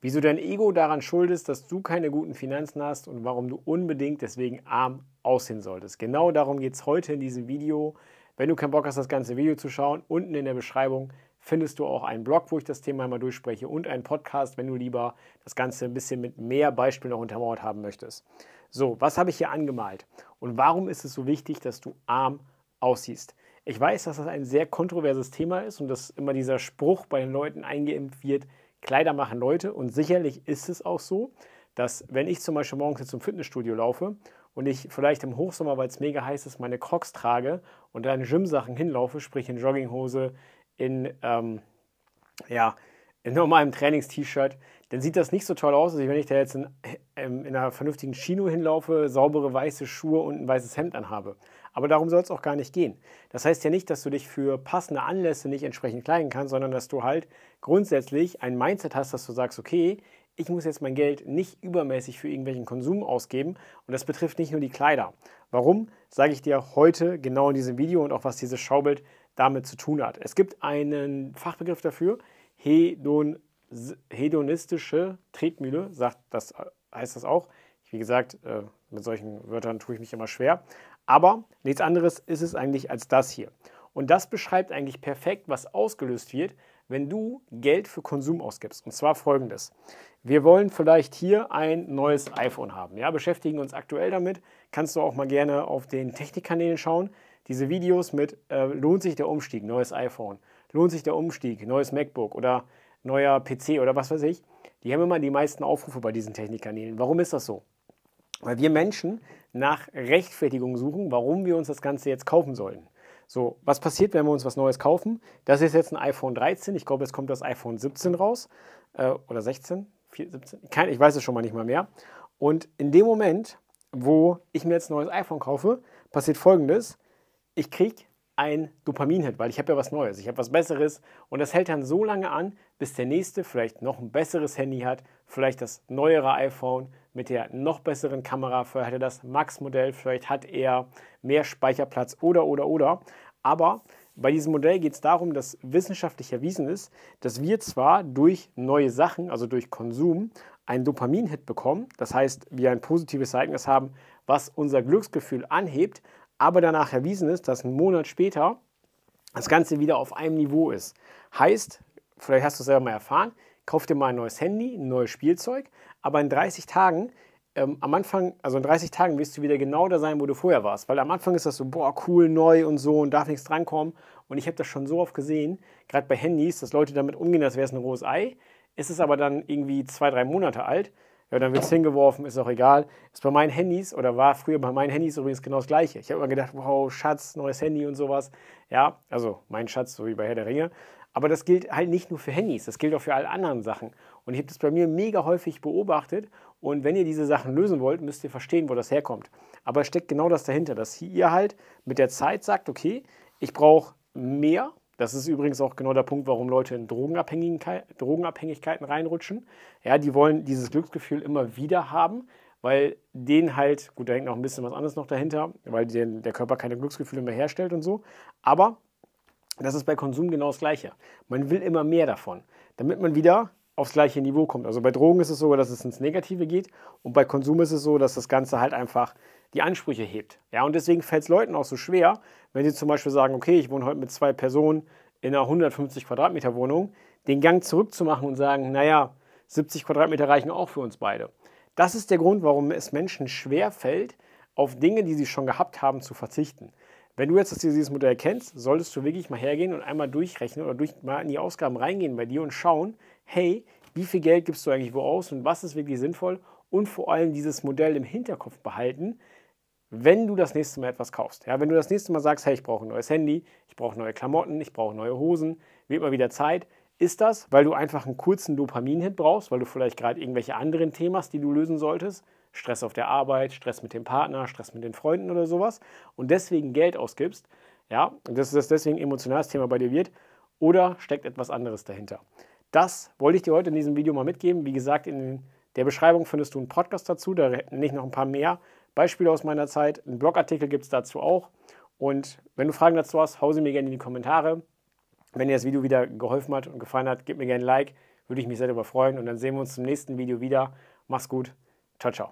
Wieso dein Ego daran schuld ist, dass du keine guten Finanzen hast und warum du unbedingt deswegen arm aussehen solltest. Genau darum geht es heute in diesem Video. Wenn du keinen Bock hast, das ganze Video zu schauen, unten in der Beschreibung findest du auch einen Blog, wo ich das Thema einmal durchspreche und einen Podcast, wenn du lieber das Ganze ein bisschen mit mehr Beispielen noch untermauert haben möchtest. So, was habe ich hier angemalt? Und warum ist es so wichtig, dass du arm aussiehst? Ich weiß, dass das ein sehr kontroverses Thema ist und dass immer dieser Spruch bei den Leuten eingeimpft wird, Kleider machen Leute und sicherlich ist es auch so, dass wenn ich zum Beispiel morgens zum Fitnessstudio laufe und ich vielleicht im Hochsommer, weil es mega heiß ist, meine Crocs trage und dann Gymsachen hinlaufe, sprich in Jogginghose, in, ähm, ja, in normalem trainingst t shirt dann sieht das nicht so toll aus, als wenn ich da jetzt in, ähm, in, einer vernünftigen Chino hinlaufe, saubere weiße Schuhe und ein weißes Hemd anhabe. Aber darum soll es auch gar nicht gehen. Das heißt ja nicht, dass du dich für passende Anlässe nicht entsprechend kleiden kannst, sondern dass du halt grundsätzlich ein Mindset hast, dass du sagst, okay, ich muss jetzt mein Geld nicht übermäßig für irgendwelchen Konsum ausgeben und das betrifft nicht nur die Kleider. Warum, sage ich dir heute genau in diesem Video und auch was dieses Schaubild damit zu tun hat. Es gibt einen Fachbegriff dafür, Hedon hedonistische Tretmühle, sagt das, heißt das auch. Wie gesagt, äh, mit solchen Wörtern tue ich mich immer schwer. Aber nichts anderes ist es eigentlich als das hier. Und das beschreibt eigentlich perfekt, was ausgelöst wird, wenn du Geld für Konsum ausgibst. Und zwar folgendes. Wir wollen vielleicht hier ein neues iPhone haben. Ja, beschäftigen uns aktuell damit. Kannst du auch mal gerne auf den Technikkanälen schauen. Diese Videos mit äh, lohnt sich der Umstieg, neues iPhone, lohnt sich der Umstieg, neues MacBook oder neuer PC oder was weiß ich, die haben immer die meisten Aufrufe bei diesen Technikkanälen. Warum ist das so? Weil wir Menschen nach Rechtfertigung suchen, warum wir uns das Ganze jetzt kaufen sollen. So, was passiert, wenn wir uns was Neues kaufen? Das ist jetzt ein iPhone 13. Ich glaube, jetzt kommt das iPhone 17 raus. Äh, oder 16? 4, 17? Kein, ich weiß es schon mal nicht mal mehr. Und in dem Moment, wo ich mir jetzt ein neues iPhone kaufe, passiert folgendes. Ich kriege ein Dopamin-Hit, weil ich habe ja was Neues, ich habe was Besseres und das hält dann so lange an, bis der nächste vielleicht noch ein besseres Handy hat, vielleicht das neuere iPhone mit der noch besseren Kamera, vielleicht hat er das Max-Modell, vielleicht hat er mehr Speicherplatz oder oder oder. Aber bei diesem Modell geht es darum, dass wissenschaftlich erwiesen ist, dass wir zwar durch neue Sachen, also durch Konsum, einen Dopamin-Hit bekommen, das heißt, wir ein positives Ereignis haben, was unser Glücksgefühl anhebt, aber danach erwiesen ist, dass ein Monat später das Ganze wieder auf einem Niveau ist. Heißt, vielleicht hast du es selber mal erfahren, kauf dir mal ein neues Handy, ein neues Spielzeug, aber in 30 Tagen ähm, am Anfang, also in 30 Tagen wirst du wieder genau da sein, wo du vorher warst. Weil am Anfang ist das so, boah, cool, neu und so und darf nichts drankommen. Und ich habe das schon so oft gesehen, gerade bei Handys, dass Leute damit umgehen, als wäre es ein rohes Ei. Ist es aber dann irgendwie zwei, drei Monate alt, ja, dann wird es hingeworfen, ist auch egal. Ist bei meinen Handys oder war früher bei meinen Handys übrigens genau das Gleiche. Ich habe immer gedacht, wow, Schatz, neues Handy und sowas. Ja, also mein Schatz, so wie bei Herr der Ringe. Aber das gilt halt nicht nur für Handys, das gilt auch für alle anderen Sachen. Und ich habe das bei mir mega häufig beobachtet. Und wenn ihr diese Sachen lösen wollt, müsst ihr verstehen, wo das herkommt. Aber es steckt genau das dahinter, dass ihr halt mit der Zeit sagt, okay, ich brauche mehr das ist übrigens auch genau der Punkt, warum Leute in Drogenabhängigkeit, Drogenabhängigkeiten reinrutschen. Ja, die wollen dieses Glücksgefühl immer wieder haben, weil den halt, gut, da hängt noch ein bisschen was anderes noch dahinter, weil den, der Körper keine Glücksgefühle mehr herstellt und so. Aber das ist bei Konsum genau das Gleiche. Man will immer mehr davon, damit man wieder aufs gleiche Niveau kommt. Also bei Drogen ist es so, dass es ins Negative geht und bei Konsum ist es so, dass das Ganze halt einfach die Ansprüche hebt. Ja, und deswegen fällt es Leuten auch so schwer, wenn sie zum Beispiel sagen, okay, ich wohne heute mit zwei Personen in einer 150 Quadratmeter Wohnung, den Gang zurückzumachen und sagen, naja, 70 Quadratmeter reichen auch für uns beide. Das ist der Grund, warum es Menschen schwer fällt, auf Dinge, die sie schon gehabt haben, zu verzichten. Wenn du jetzt dieses Modell kennst, solltest du wirklich mal hergehen und einmal durchrechnen oder durch, mal in die Ausgaben reingehen bei dir und schauen, hey, wie viel Geld gibst du eigentlich wo aus und was ist wirklich sinnvoll und vor allem dieses Modell im Hinterkopf behalten, wenn du das nächste Mal etwas kaufst. Ja, wenn du das nächste Mal sagst, hey, ich brauche ein neues Handy, ich brauche neue Klamotten, ich brauche neue Hosen, wird mal wieder Zeit, ist das, weil du einfach einen kurzen Dopamin-Hit brauchst, weil du vielleicht gerade irgendwelche anderen Themen hast, die du lösen solltest? Stress auf der Arbeit, Stress mit dem Partner, Stress mit den Freunden oder sowas und deswegen Geld ausgibst, ja, und das ist deswegen ein emotionales Thema bei dir wird oder steckt etwas anderes dahinter? Das wollte ich dir heute in diesem Video mal mitgeben. Wie gesagt, in der Beschreibung findest du einen Podcast dazu, da nicht noch ein paar mehr Beispiele aus meiner Zeit. Einen Blogartikel gibt es dazu auch. Und wenn du Fragen dazu hast, hau sie mir gerne in die Kommentare. Wenn dir das Video wieder geholfen hat und gefallen hat, gib mir gerne ein Like. Würde ich mich sehr darüber freuen. Und dann sehen wir uns zum nächsten Video wieder. Mach's gut. Ciao, ciao.